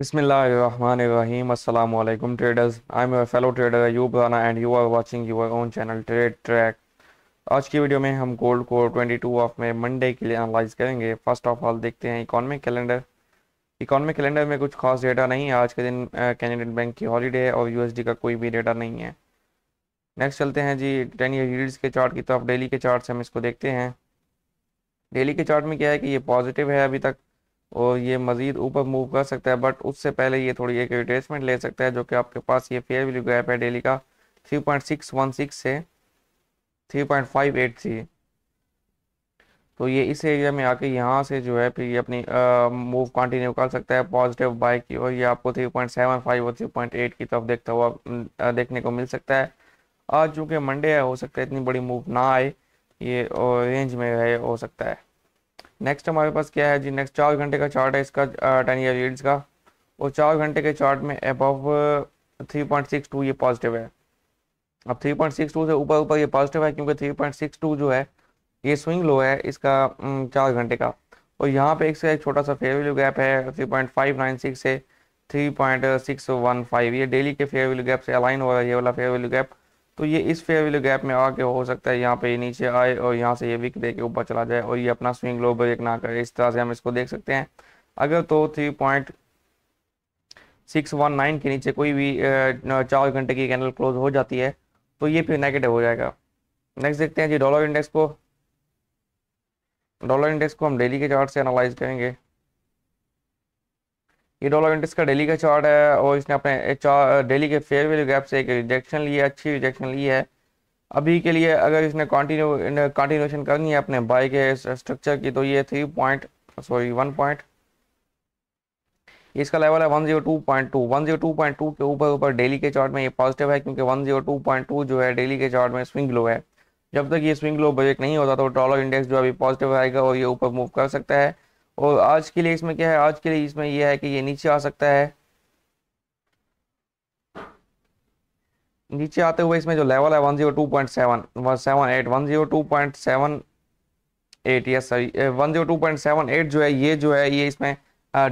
Bismillahirrahmanirrahim. Assalamu traders I am your fellow trader Ayub Rana and you are watching your own channel trade track आज की video में हम gold को 22 of में Monday के लिए एनालाइज करेंगे फर्स्ट ऑफ ऑल देखते हैं इकोनॉमिक कैलेंडर इकोनॉमिक कैलेंडर में कुछ खास डेटा नहीं है आज के दिन कैनेडियन बैंक की हॉलीडे है और डी का कोई भी डेटा नहीं है नेक्स्ट चलते हैं जी टेन ईयर यील्ड्स के चार्ट की तरफ डेली के चार्ट से हम इसको देखते हैं डेली के चार्ट में क्या है कि ये पॉजिटिव है अभी तक और ये मज़ीद ऊपर मूव कर सकता है बट उससे पहले ये थोड़ी एक रिट्रेसमेंट ले सकता है जो कि आपके पास ये फेयर वैल्यू गैप है डेली का 3.616 से 3.583 तो ये इस एरिया में आके यहाँ से जो है फिर ये अपनी मूव कंटिन्यू कर सकता है पॉजिटिव बाइक की और ये आपको 3.75 और 3.8 की तरफ देखता हुआ देखने को मिल सकता है आज चूँकि मंडे है हो सकता है इतनी बड़ी मूव ना आए ये रेंज में है हो सकता है नेक्स्ट हमारे पास क्या है जी नेक्स्ट चार घंटे का चार्ट है इसका टेन ईयर यील्ड्स का और चार घंटे के चार्ट में above three point six two ये पॉजिटिव है अब थ्री पॉइंट सिक्स टू से ऊपर ऊपर ये पॉजिटिव है क्योंकि थ्री पॉइंट सिक्स टू जो है ये स्विंग लो है इसका चार घंटे का और यहाँ पे एक से एक छोटा सा फेयर वैल्यू गैप है three point five nine six से three point six one five ये डेली के फेयर वैल्यू गैप से अलाइन हो रहा है ये वाला फेयर वैल्यू गैप तो ये इस फेयर वैल्यू गैप में आके हो सकता है यहाँ पे ये नीचे आए और यहाँ से ये विक दे के ऊपर चला जाए और ये अपना स्विंग लो ब्रेक ना करे इस तरह से हम इसको देख सकते हैं अगर तो three point six one nine के नीचे कोई भी चार घंटे की कैंडल क्लोज हो जाती है तो ये फिर नेगेटिव हो जाएगा नेक्स्ट देखते हैं जी डॉलर इंडेक्स को डॉलर इंडेक्स को हम डेली के चार्ट से एनालाइज करेंगे ये डॉलर इंडेक्स का डेली का चार्ट है और इसने अपने डेली के फेयर वैल्यू गैप से एक रिजेक्शन लिया अच्छी रिजेक्शन ली है अभी के लिए अगर इसने कॉन्टिन्यू कॉन्टिन्यूशन करनी है अपने बाई के स्ट्रक्चर की तो ये three point sorry one point इसका लेवल है one zero two two point point two के ऊपर ऊपर डेली के चार्ट में ये पॉजिटिव है क्योंकि टू जो है डेली के चार्ट में स्विंग लो है जब तक ये स्विंग लो ब्रेक नहीं होता तो डॉलर इंडेक्स जो अभी पॉजिटिव आएगा और ये ऊपर मूव कर सकता है और आज के लिए इसमें क्या है आज के लिए इसमें यह है कि ये नीचे आ सकता है नीचे आते हुए इसमें जो लेवल है one zero two point seven one seven eight one zero two point seven eight yes sorry one zero two point seven eight जो है ये जो है ये इसमें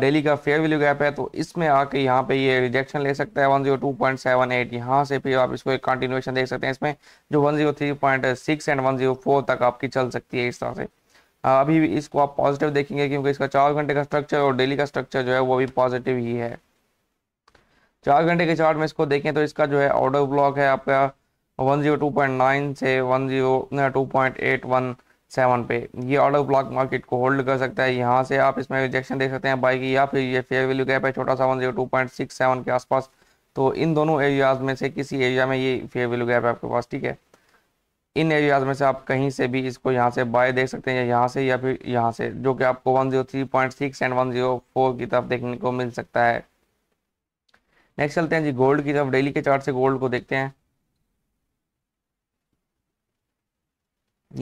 डेली का फेयर वैल्यू गैप है तो इसमें आके यहाँ पे ये रिजेक्शन ले सकता है one zero two point seven eight यहाँ से फिर आप इसको एक कंटिन्यूएशन देख सकते हैं इसमें जो one zero three point six and one zero four तक आपकी चल सकती है इस तरह से अभी इसको आप पॉजिटिव देखेंगे क्योंकि इसका चार घंटे का स्ट्रक्चर और डेली का स्ट्रक्चर जो है वो भी पॉजिटिव ही है चार घंटे के चार्ट में इसको देखें तो इसका जो है ऑर्डर ब्लॉक है आपका 102.9 से 102.817 पे ये ऑर्डर ब्लॉक मार्केट को होल्ड कर सकता है यहाँ से आप इसमें रिजेक्शन देख सकते हैं बाई की या फिर ये फेयर वैल्यू गैप है छोटा सा सेवन के आसपास तो इन दोनों एरियाज में से किसी एरिया में ये फेयर वैल्यू गैप है आपके पास ठीक है इन एरियाज़ में से आप कहीं से भी इसको यहाँ से बाय देख सकते हैं यहाँ से या फिर यहाँ से जो कि आपको 103.6 एंड 104 की तरफ देखने को मिल सकता है नेक्स्ट चलते हैं जी गोल्ड की तरफ डेली के चार्ट से गोल्ड को देखते हैं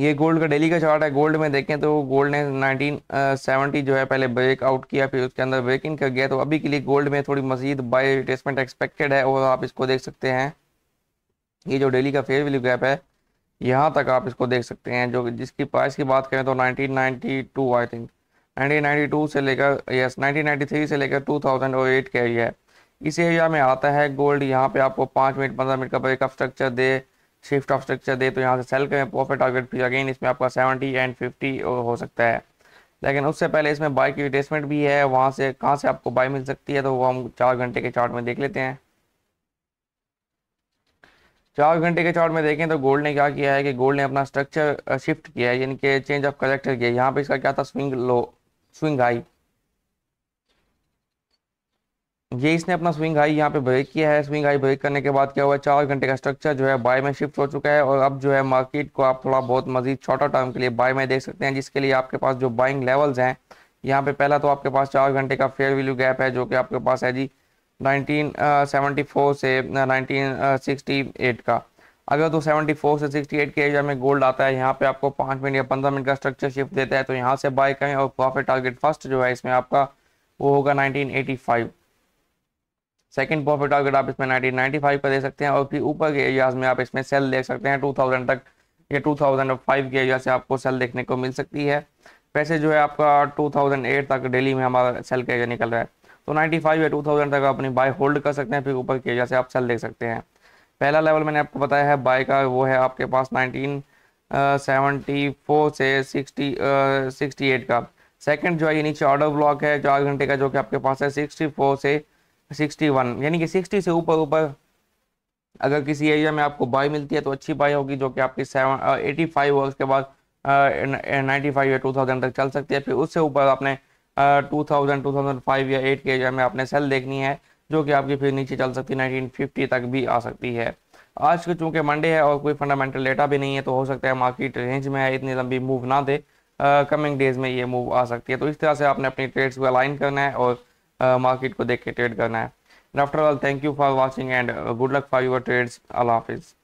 ये गोल्ड का डेली का चार्ट है गोल्ड में देखें तो गोल्ड ने 1970 जो है पहले ब्रेक आउट किया फिर उसके अंदर ब्रेक इन कर गया तो अभी के लिए गोल्ड में थोड़ी मजीद बाय रिटेसमेंट एक्सपेक्टेड है और आप इसको देख सकते हैं ये जो डेली का फेयर वैल्यू गैप है यहाँ तक आप इसको देख सकते हैं जो जिसकी प्राइस की बात करें तो 1992 आई थिंक 1992 से लेकर यस 1993 से लेकर 2008 का एरिया है इस एरिया में आता है गोल्ड यहाँ पे आपको पाँच मिनट पंद्रह मिनट का ब्रेकअप स्ट्रक्चर दे शिफ्ट ऑफ स्ट्रक्चर दे तो यहाँ से सेल करें प्रॉफिट टारगेट फिर अगेन इसमें आपका सेवेंटी एंड फिफ्टी हो सकता है लेकिन उससे पहले इसमें बाई की रिटेसमेंट भी है वहाँ से कहाँ से आपको बाई मिल सकती है तो वो हम चार घंटे के चार्ट में देख लेते हैं चार घंटे के चार्ट में देखें तो गोल्ड ने क्या किया है कि गोल्ड ने अपना स्ट्रक्चर शिफ्ट uh, किया है यानी कि चेंज ऑफ कलेक्टर किया यहाँ पे इसका क्या था स्विंग लो स्विंग हाई ये इसने अपना स्विंग हाई यहाँ पे ब्रेक किया है स्विंग हाई ब्रेक करने के बाद क्या हुआ चार घंटे का स्ट्रक्चर जो है बाय में शिफ्ट हो चुका है और अब जो है मार्केट को आप थोड़ा बहुत मजीद शॉर्टर टर्म के लिए बाय में देख सकते हैं जिसके लिए आपके पास जो बाइंग लेवल्स हैं यहाँ पे पहला तो आपके पास चार घंटे का फेयर वैल्यू गैप है जो कि आपके पास है जी 1974 से 1968 का अगर तो 74 से 68 के एरिया में गोल्ड आता है यहाँ पे आपको पाँच मिनट या पंद्रह मिनट का स्ट्रक्चर शिफ्ट देता है तो यहाँ से बाय करें और प्रॉफिट टारगेट फर्स्ट जो है इसमें आपका वो होगा 1985 सेकंड प्रॉफिट टारगेट आप इसमें 1995 का दे सकते हैं और फिर ऊपर के एरियाज में आप इसमें सेल देख सकते हैं 2000 तक या 2005 के एरिया से आपको सेल देखने को मिल सकती है वैसे जो है आपका 2008 तक डेली में हमारा सेल का एरिया निकल रहा है तो 95 या 2000 तक अपनी बाय होल्ड कर सकते हैं फिर ऊपर की एरिया से आप सेल देख सकते हैं पहला लेवल मैंने आपको बताया है बाय का वो है आपके पास 1974 uh, से 60 uh, 68 का सेकंड जो है ये नीचे ऑर्डर ब्लॉक है चार घंटे का जो कि आपके पास है 64 से 61 यानी कि 60 से ऊपर ऊपर अगर किसी एरिया में आपको बाय मिलती है तो अच्छी बाय होगी जो कि आपकी सेवन एटी फाइव के बाद नाइन्टी फाइव या टू थाउजेंड तक चल सकती है फिर उससे ऊपर आपने 2000-2005 या 8 के एज में आपने सेल देखनी है जो कि आपकी फिर नीचे चल सकती है नाइनटीन तक भी आ सकती है आज के चूंकि मंडे है और कोई फंडामेंटल डेटा भी नहीं है तो हो सकता है मार्केट रेंज में है इतनी लंबी मूव ना दे कमिंग डेज में ये मूव आ सकती है तो इस तरह से आपने अपनी ट्रेड्स को अलाइन करना है और मार्केट को देख के ट्रेड करना है after all thank you for watching and good luck for your trades अल्लाह हाफिज़